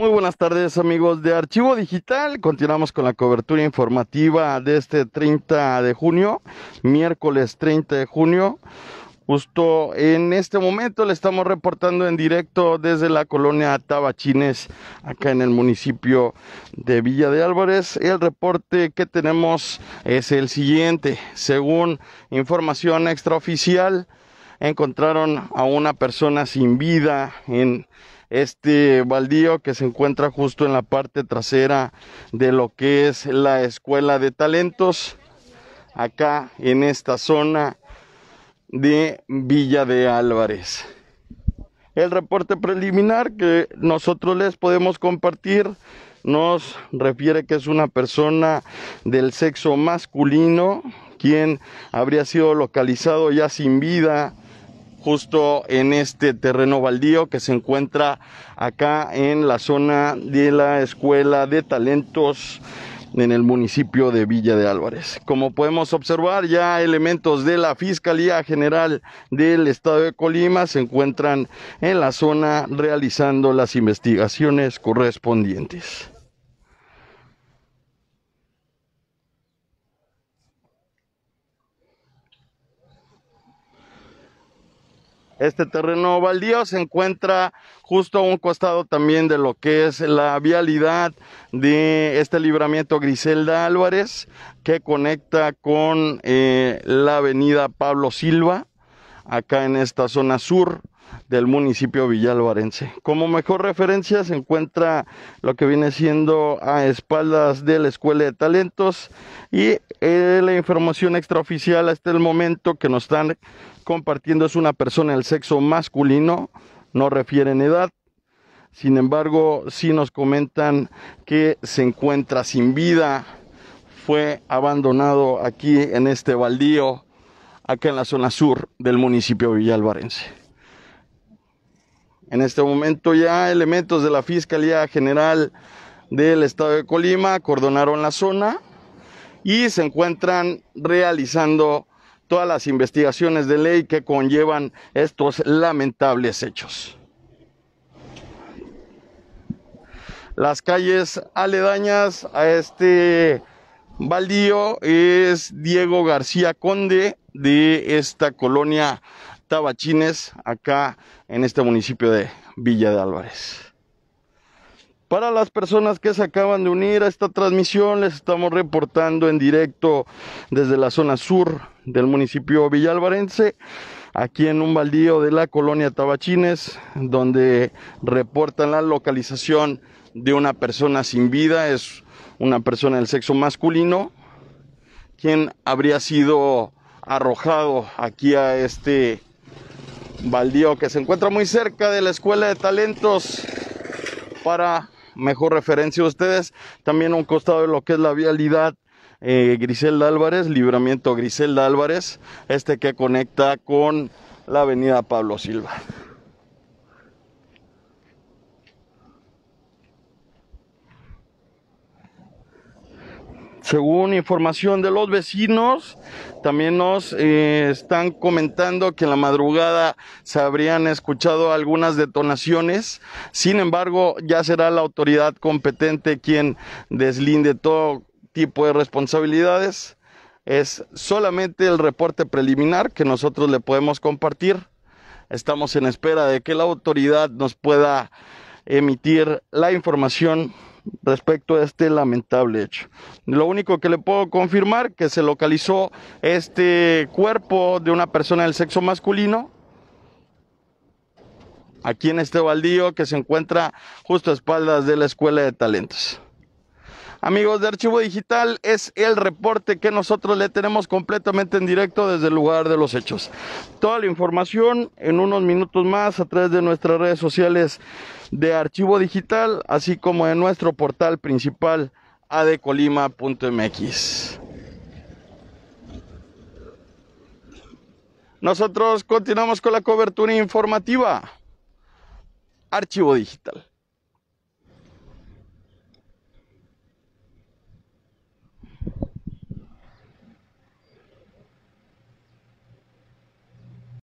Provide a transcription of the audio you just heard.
Muy buenas tardes amigos de Archivo Digital. Continuamos con la cobertura informativa de este 30 de junio, miércoles 30 de junio. Justo en este momento le estamos reportando en directo desde la colonia Tabachines, acá en el municipio de Villa de Álvarez. El reporte que tenemos es el siguiente. Según información extraoficial, encontraron a una persona sin vida en este baldío que se encuentra justo en la parte trasera de lo que es la escuela de talentos acá en esta zona de Villa de Álvarez. El reporte preliminar que nosotros les podemos compartir nos refiere que es una persona del sexo masculino quien habría sido localizado ya sin vida justo en este terreno baldío que se encuentra acá en la zona de la Escuela de Talentos en el municipio de Villa de Álvarez. Como podemos observar, ya elementos de la Fiscalía General del Estado de Colima se encuentran en la zona realizando las investigaciones correspondientes. Este terreno baldío se encuentra justo a un costado también de lo que es la vialidad de este libramiento Griselda Álvarez que conecta con eh, la avenida Pablo Silva acá en esta zona sur del municipio villalvarense. Como mejor referencia se encuentra lo que viene siendo a espaldas de la Escuela de Talentos y eh, la información extraoficial hasta el momento que nos están compartiendo es una persona del sexo masculino, no refieren edad. Sin embargo, sí nos comentan que se encuentra sin vida, fue abandonado aquí en este baldío, acá en la zona sur del municipio villalvarense. En este momento ya elementos de la Fiscalía General del Estado de Colima acordonaron la zona y se encuentran realizando todas las investigaciones de ley que conllevan estos lamentables hechos. Las calles aledañas a este baldío es Diego García Conde de esta colonia Tabachines, acá en este municipio de Villa de Álvarez. Para las personas que se acaban de unir a esta transmisión, les estamos reportando en directo desde la zona sur del municipio Villalvarense, aquí en un baldío de la colonia Tabachines, donde reportan la localización de una persona sin vida, es una persona del sexo masculino, quien habría sido arrojado aquí a este Baldío, que se encuentra muy cerca de la Escuela de Talentos para mejor referencia a ustedes. También un costado de lo que es la vialidad eh, Griselda Álvarez, libramiento Griselda Álvarez, este que conecta con la avenida Pablo Silva. Según información de los vecinos, también nos eh, están comentando que en la madrugada se habrían escuchado algunas detonaciones. Sin embargo, ya será la autoridad competente quien deslinde todo tipo de responsabilidades. Es solamente el reporte preliminar que nosotros le podemos compartir. Estamos en espera de que la autoridad nos pueda emitir la información respecto a este lamentable hecho. Lo único que le puedo confirmar que se localizó este cuerpo de una persona del sexo masculino aquí en este baldío que se encuentra justo a espaldas de la Escuela de Talentos. Amigos de Archivo Digital, es el reporte que nosotros le tenemos completamente en directo desde el lugar de los hechos. Toda la información en unos minutos más a través de nuestras redes sociales de Archivo Digital, así como en nuestro portal principal adecolima.mx. Nosotros continuamos con la cobertura informativa. Archivo Digital.